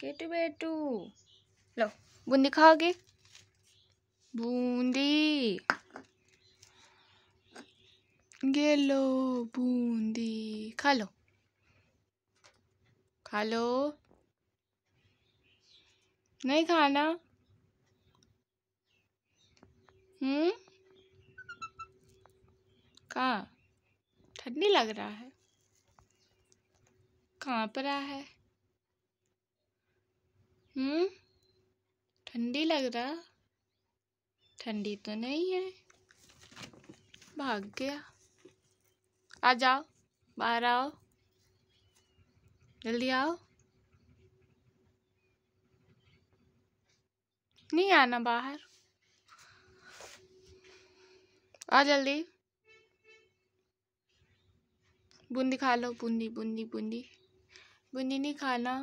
केटू बेटू लो बूंदी खाओगे बूंदी ये लो बूंदी खा लो खा लो नहीं खाना हम्म कहाँ ठंडी लग रहा है कहाँ पर रहा है हम्म ठंडी लग रहा ठंडी तो नहीं है भाग गया आ जाओ बाहर आओ जल्दी आओ नहीं आना बाहर आ जल्दी बूंदी खा लो बूंदी बूंदी बूंदी बूंदी नहीं खाना